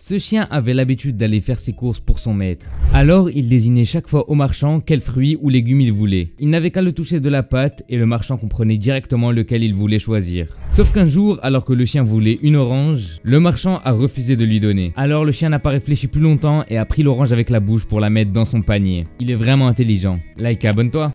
Ce chien avait l'habitude d'aller faire ses courses pour son maître. Alors il désignait chaque fois au marchand quels fruits ou légumes il voulait. Il n'avait qu'à le toucher de la pâte et le marchand comprenait directement lequel il voulait choisir. Sauf qu'un jour, alors que le chien voulait une orange, le marchand a refusé de lui donner. Alors le chien n'a pas réfléchi plus longtemps et a pris l'orange avec la bouche pour la mettre dans son panier. Il est vraiment intelligent. Like, abonne-toi